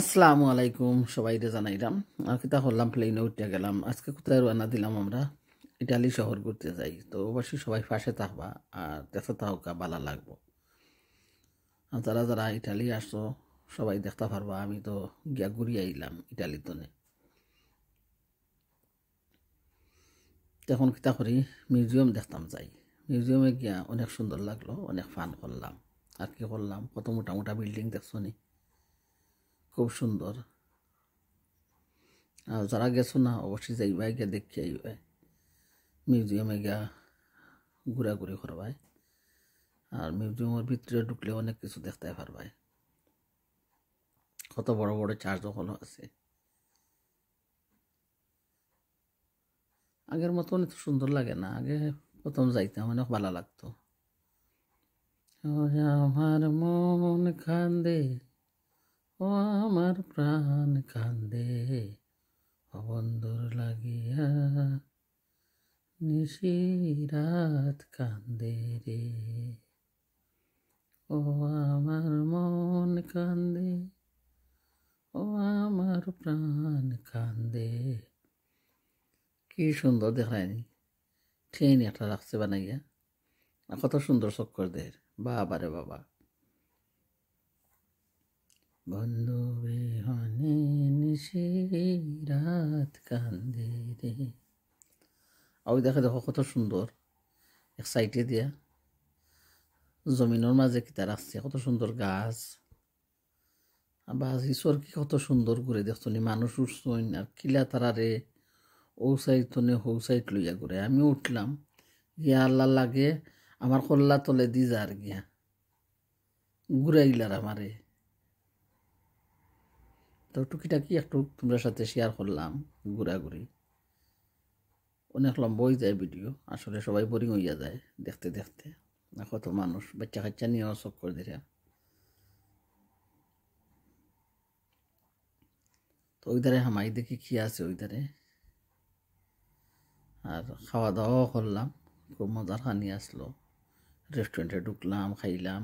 আসসালামু আলাইকুম সবাই রে জানাইলাম আর তা হলাম প্লেনে উঠতে গেলাম আজকে কোথায় রান্না দিলাম আমরা ইটালি শহর ঘুরতে যাই তো অবশ্যই সবাই ফাঁসে থাকবা আর দেখতে থাকা বালা লাগবো আর যারা যারা ইটালি আসছো সবাই দেখতে পারবা আমি তো গিয়া ঘুরিয়ে আইলাম ইটালি তনে তখন কিতা করি মিউজিয়াম দেখতাম যাই মিউজিয়ামে গিয়া অনেক সুন্দর লাগলো অনেক ফান করলাম আর কি করলাম কত মোটা মোটা বিল্ডিং দেখছো নি খুব সুন্দর আর যারা গেছো না অবশ্যই ভাই গিয়ে দেখে আইবা মিউজিয়ামে গিয়া ঘোরাঘুরি করবাই আর মিউজিয়ামের ভিতরে ঢুকলে অনেক কিছু দেখতে পারবাই কত বড় বড় চার্জ হলো আছে আগের মতন এত সুন্দর লাগে না আগে প্রথম যাইতে অনেক ভালো লাগতো আমার মন খান্দে ও আমার প্রাণ কান্দে অবন্ধুর লাগিয়া নিশিরাত কান্দে রে ও আমার মন কান্দে ও আমার প্রাণ কান্দে কি সুন্দর দেখায়নি ঠেন একটা রাখছে বানাইয়া কত সুন্দর চক্কর দের বাবা রে বাবা বন্ধু বিহনে নিশি রাত কান্দে রে আউ দেখা দেখো কত সুন্দর এক সাইডে দিয়া জমিনের মাঝে তার আসছে কত সুন্দর গাছ বাস ঈশ্বর কি কত সুন্দর করে দেখতো নি মানুষ উঠছইন আর কিলা তারারে ও সাইড তনে হৌ সাইড লইয়া ঘুরে আমি উঠলাম গিয়া আল্লাহ লাগে আমার কল্লা তলে দি যার গিয়া ঘুরাইলার আমারে তো টুকিটাকি একটু তোমরা সাথে শেয়ার করলাম ঘোরাঘুরি অনেক লম্বা হয়ে যায় ভিডিও আসলে সবাই বোরিং হইয়া যায় দেখতে দেখতে কত মানুষ বাচ্চা কাচ্চা নিয়েও সব করে দিলে তো ওই ধারে হামাই দেখি কি আছে ওই ধারে আর খাওয়া দাওয়াও করলাম খুব মজার খানি আসলো রেস্টুরেন্টে ঢুকলাম খাইলাম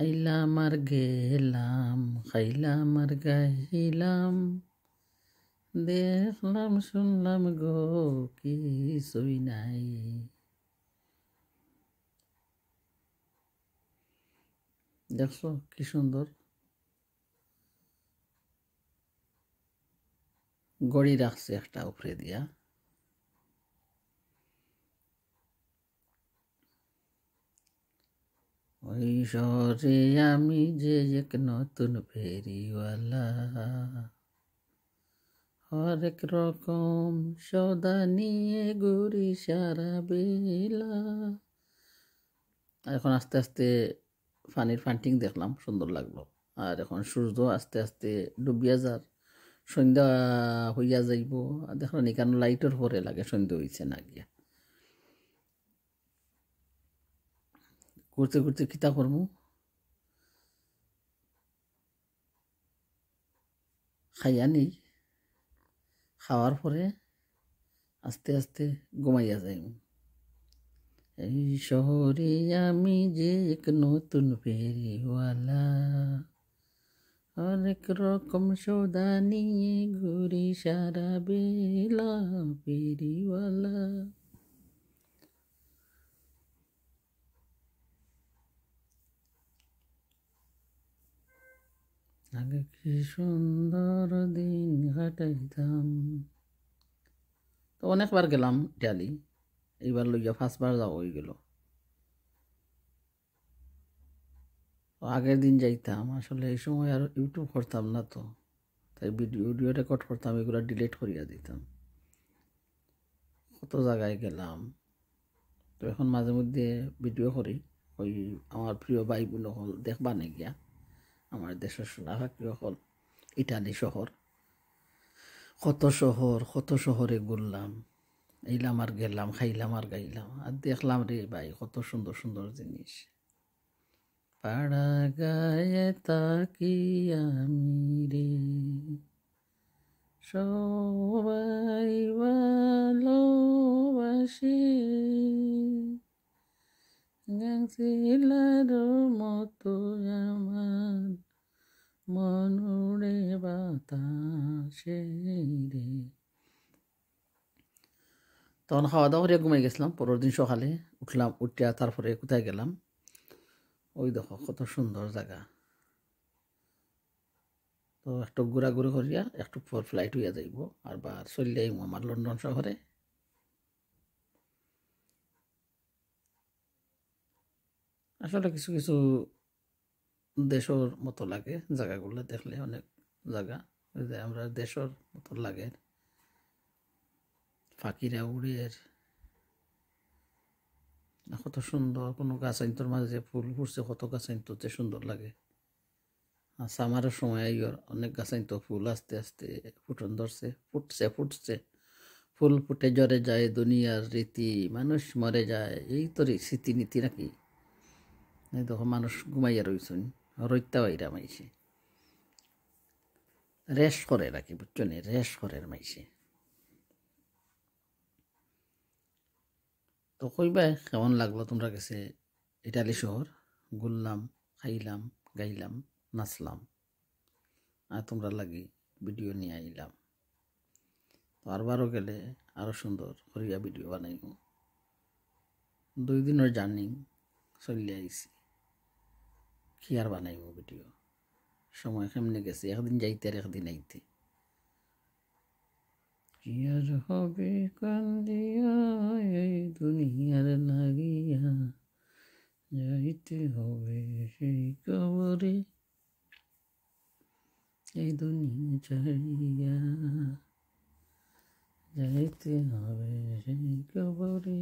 আইলাম আর গেলাম খাইলাম গাইলাম দেখলাম শুনলাম গো কিছুই নাই দেখছো কি সুন্দর গড়ি রাখছে একটা উপরে দিয়া ঐশ্বরে আমি যে এক নতুন ফেরিওয়ালা হরেক রকম সদা নিয়ে ঘুরি সারা বেলা এখন আস্তে আস্তে ফানির ফান্টিং দেখলাম সুন্দর লাগলো আর এখন সূর্য আস্তে আস্তে ডুবিয়া যার সন্ধ্যা হইয়া যাইব দেখলাম এখানে লাইটের পরে লাগে সন্ধ্যা হইছে না গিয়া করতে করতে কিতা করবো খাইয়া নেই খাওয়ার পরে আস্তে আস্তে ঘুমাইয়া যাই এই শহরে আমি যে এক নতুন ফেরিওয়ালা অনেক রকম সৌদা নিয়ে ঘুরি সারা বেলা ফেরিওয়ালা আগে কি সুন্দর দিন কাটাইতাম তো অনেকবার গেলাম ইটালি এইবার লইয়া ফার্স্টবার যাওয়া হয়ে গেল আগের দিন যাইতাম আসলে এই সময় আর ইউটিউব করতাম না তো তাই ভিডিও ভিডিও রেকর্ড করতাম এগুলো ডিলিট করিয়া দিতাম কত জায়গায় গেলাম তো এখন মাঝে মধ্যে ভিডিও করি ওই আমার প্রিয় বাইকগুলো হল দেখবা না গিয়া আমার দেশের সোনাফাকি হল ইটালি শহর কত শহর কত শহরে ঘুরলাম এইলাম আর গেলাম খাইলাম আর গাইলাম আর দেখলাম রে ভাই কত সুন্দর সুন্দর জিনিস পাড়া গায়ে তাকি আমি রে সবাই ভালোবাসি পাখিলার মতো আমার মনুরে বাতাসে রে তখন খাওয়া দাওয়া করিয়া ঘুমিয়ে গেছিলাম পরের দিন সকালে উঠলাম উঠিয়া তারপরে কোথায় গেলাম ওই দেখো কত সুন্দর জায়গা তো একটু ঘোরাঘুরি করিয়া একটু পর ফ্লাইট হইয়া যাইব আর বা চলিয়াইম আমার লন্ডন শহরে আসলে কিছু কিছু দেশের মতো লাগে জায়গাগুলো দেখলে অনেক জায়গা যে আমরা দেশের মতো লাগে পাখিরা উড়ের কত সুন্দর কোনো গাছাইন্তর মাঝে ফুল ফুটছে কত গাছাইন্ততে সুন্দর লাগে আর সামারের সময় ইয়র অনেক গাছাইন্ত ফুল আস্তে আস্তে ফুটন ধরছে ফুটছে ফুটছে ফুল ফুটে জ্বরে যায় দুনিয়ার রীতি মানুষ মরে যায় এই তো স্মৃতি নীতি নাকি দেখো মানুষ ঘুমাইয়া রয়েছেন রইতা বাইরা মাইছে রেস্ট করে রাখি বুঝছো নি রেস্ট করে মাইছে তো কইবা কেমন লাগলো তোমরা গেছে ইটালি শহর ঘুরলাম খাইলাম গাইলাম নাচলাম আর তোমরা লাগি ভিডিও নিয়ে আইলাম তো আরবারও গেলে আরও সুন্দর করিয়া ভিডিও বানাইব দুই দিনের জার্নি চলিয়া আইসি কি আর বানাইব ভিডিও সময় কেমনে গেছে একদিন যাইতে আর একদিন আইতে কি আর হবে কান্দিয়া এই দুনিয়ার লাগিয়া যাইতে হবে সেই কবরে এই দুনিয়া ছাড়িয়া যাইতে হবে সেই কবরে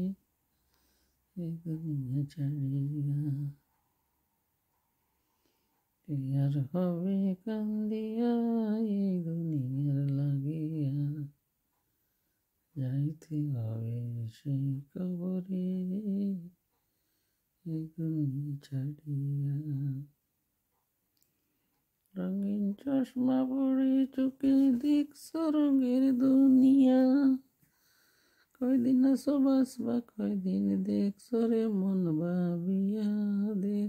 এই দুনিয়া ছাড়িয়া আর হবে কান্দিয়া এই দুনিয়ার লাগিয়া যাইতে হবে সেই কবরে ছাড়িয়া রঙিন চশমা পড়ে চোখে দিক সরঙ্গের দুনিয়া কয়দিন সবাস বা কয়দিন দেখ সরে মন ভাবিয়া দেখ